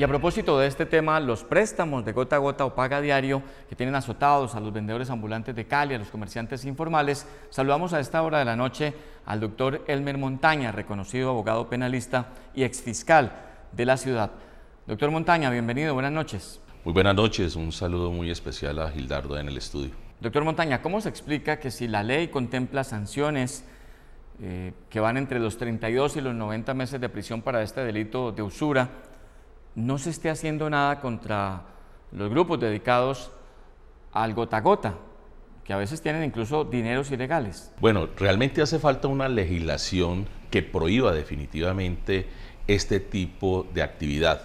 Y a propósito de este tema, los préstamos de gota a gota o paga diario que tienen azotados a los vendedores ambulantes de Cali, a los comerciantes informales, saludamos a esta hora de la noche al doctor Elmer Montaña, reconocido abogado penalista y exfiscal de la ciudad. Doctor Montaña, bienvenido, buenas noches. Muy buenas noches, un saludo muy especial a Gildardo en el estudio. Doctor Montaña, ¿cómo se explica que si la ley contempla sanciones eh, que van entre los 32 y los 90 meses de prisión para este delito de usura, no se esté haciendo nada contra los grupos dedicados al gota gota, que a veces tienen incluso dineros ilegales. Bueno, realmente hace falta una legislación que prohíba definitivamente este tipo de actividad.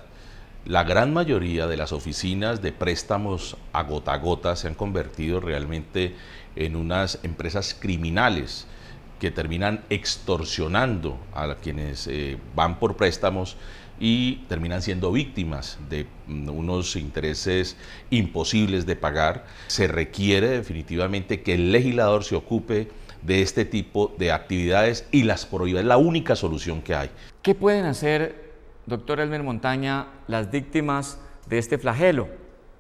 La gran mayoría de las oficinas de préstamos a gota gota se han convertido realmente en unas empresas criminales que terminan extorsionando a quienes eh, van por préstamos y terminan siendo víctimas de mm, unos intereses imposibles de pagar. Se requiere definitivamente que el legislador se ocupe de este tipo de actividades y las prohíba. Es la única solución que hay. ¿Qué pueden hacer, doctor Elmer Montaña, las víctimas de este flagelo?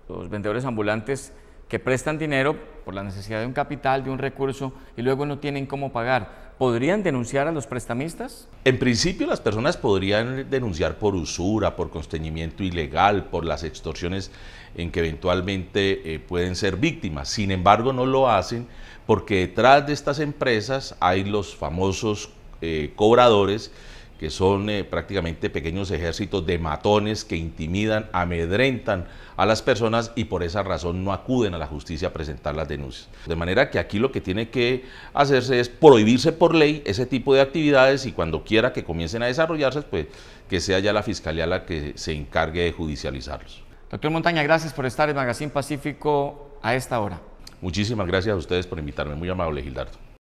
Los vendedores ambulantes que prestan dinero por la necesidad de un capital, de un recurso, y luego no tienen cómo pagar. ¿podrían denunciar a los prestamistas? En principio las personas podrían denunciar por usura, por constreñimiento ilegal, por las extorsiones en que eventualmente eh, pueden ser víctimas. Sin embargo, no lo hacen porque detrás de estas empresas hay los famosos eh, cobradores que son eh, prácticamente pequeños ejércitos de matones que intimidan, amedrentan a las personas y por esa razón no acuden a la justicia a presentar las denuncias. De manera que aquí lo que tiene que hacerse es prohibirse por ley ese tipo de actividades y cuando quiera que comiencen a desarrollarse, pues que sea ya la Fiscalía la que se encargue de judicializarlos. Doctor Montaña, gracias por estar en Magazine Pacífico a esta hora. Muchísimas gracias a ustedes por invitarme, muy amable Gildardo.